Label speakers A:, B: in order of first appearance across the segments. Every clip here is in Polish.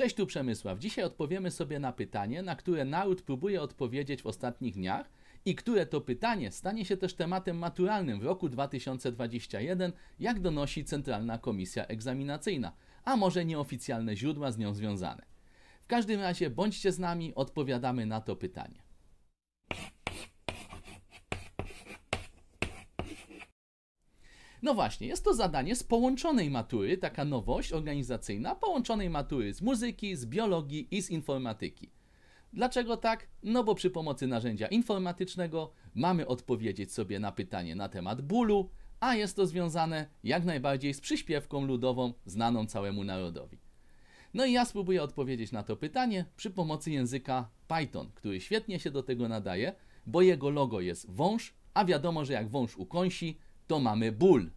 A: Cześć, tu Przemysław. Dzisiaj odpowiemy sobie na pytanie, na które naród próbuje odpowiedzieć w ostatnich dniach i które to pytanie stanie się też tematem maturalnym w roku 2021, jak donosi Centralna Komisja Egzaminacyjna, a może nieoficjalne źródła z nią związane. W każdym razie bądźcie z nami, odpowiadamy na to pytanie. No właśnie, jest to zadanie z połączonej matury, taka nowość organizacyjna, połączonej matury z muzyki, z biologii i z informatyki. Dlaczego tak? No bo przy pomocy narzędzia informatycznego mamy odpowiedzieć sobie na pytanie na temat bólu, a jest to związane jak najbardziej z przyśpiewką ludową znaną całemu narodowi. No i ja spróbuję odpowiedzieć na to pytanie przy pomocy języka Python, który świetnie się do tego nadaje, bo jego logo jest wąż, a wiadomo, że jak wąż ukąsi, to mamy ból.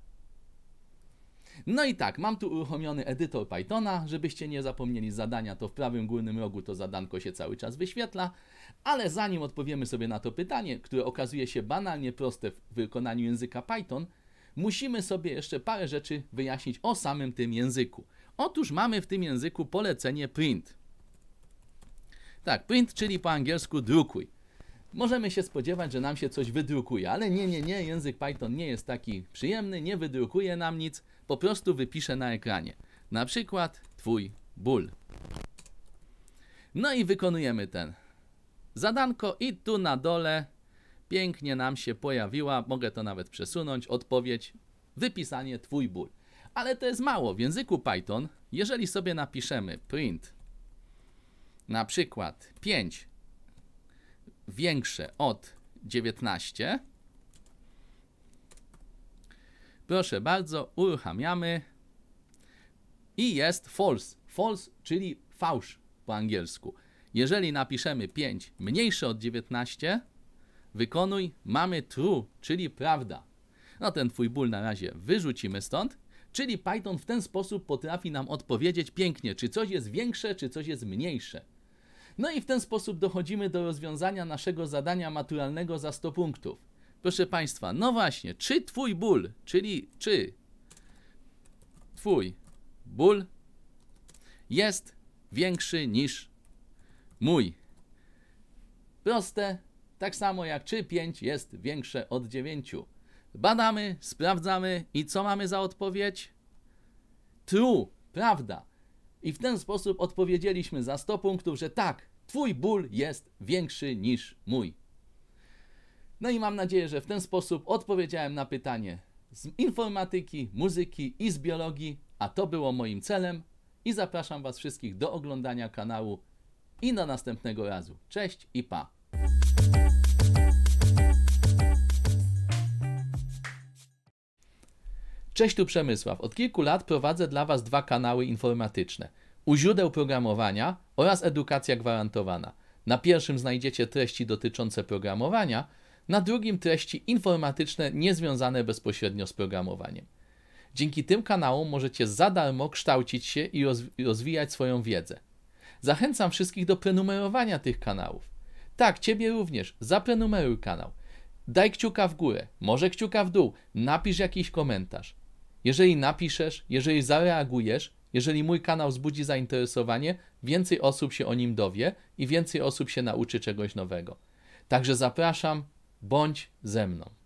A: No i tak, mam tu uruchomiony edytor Pythona, żebyście nie zapomnieli zadania, to w prawym górnym rogu to zadanko się cały czas wyświetla, ale zanim odpowiemy sobie na to pytanie, które okazuje się banalnie proste w wykonaniu języka Python, musimy sobie jeszcze parę rzeczy wyjaśnić o samym tym języku. Otóż mamy w tym języku polecenie print. Tak, print, czyli po angielsku drukuj możemy się spodziewać, że nam się coś wydrukuje, ale nie, nie, nie, język Python nie jest taki przyjemny, nie wydrukuje nam nic, po prostu wypisze na ekranie. Na przykład twój ból. No i wykonujemy ten zadanko i tu na dole pięknie nam się pojawiła, mogę to nawet przesunąć, odpowiedź, wypisanie twój ból. Ale to jest mało. W języku Python, jeżeli sobie napiszemy print, na przykład 5 większe od 19. Proszę bardzo, uruchamiamy. I jest false. False, czyli fałsz po angielsku. Jeżeli napiszemy 5 mniejsze od 19, wykonuj, mamy true, czyli prawda. No ten twój ból na razie wyrzucimy stąd. Czyli Python w ten sposób potrafi nam odpowiedzieć pięknie, czy coś jest większe, czy coś jest mniejsze. No i w ten sposób dochodzimy do rozwiązania naszego zadania maturalnego za 100 punktów. Proszę Państwa, no właśnie, czy Twój ból, czyli czy Twój ból jest większy niż mój? Proste, tak samo jak czy 5 jest większe od 9. Badamy, sprawdzamy i co mamy za odpowiedź? True, prawda. I w ten sposób odpowiedzieliśmy za 100 punktów, że tak, Twój ból jest większy niż mój. No i mam nadzieję, że w ten sposób odpowiedziałem na pytanie z informatyki, muzyki i z biologii, a to było moim celem. I zapraszam Was wszystkich do oglądania kanału i do następnego razu. Cześć i pa! Cześć tu Przemysław. Od kilku lat prowadzę dla Was dwa kanały informatyczne. U źródeł programowania oraz edukacja gwarantowana. Na pierwszym znajdziecie treści dotyczące programowania, na drugim treści informatyczne niezwiązane bezpośrednio z programowaniem. Dzięki tym kanałom możecie za darmo kształcić się i rozwijać swoją wiedzę. Zachęcam wszystkich do prenumerowania tych kanałów. Tak, Ciebie również, zaprenumeruj kanał. Daj kciuka w górę, może kciuka w dół, napisz jakiś komentarz. Jeżeli napiszesz, jeżeli zareagujesz, jeżeli mój kanał zbudzi zainteresowanie, więcej osób się o nim dowie i więcej osób się nauczy czegoś nowego. Także zapraszam, bądź ze mną.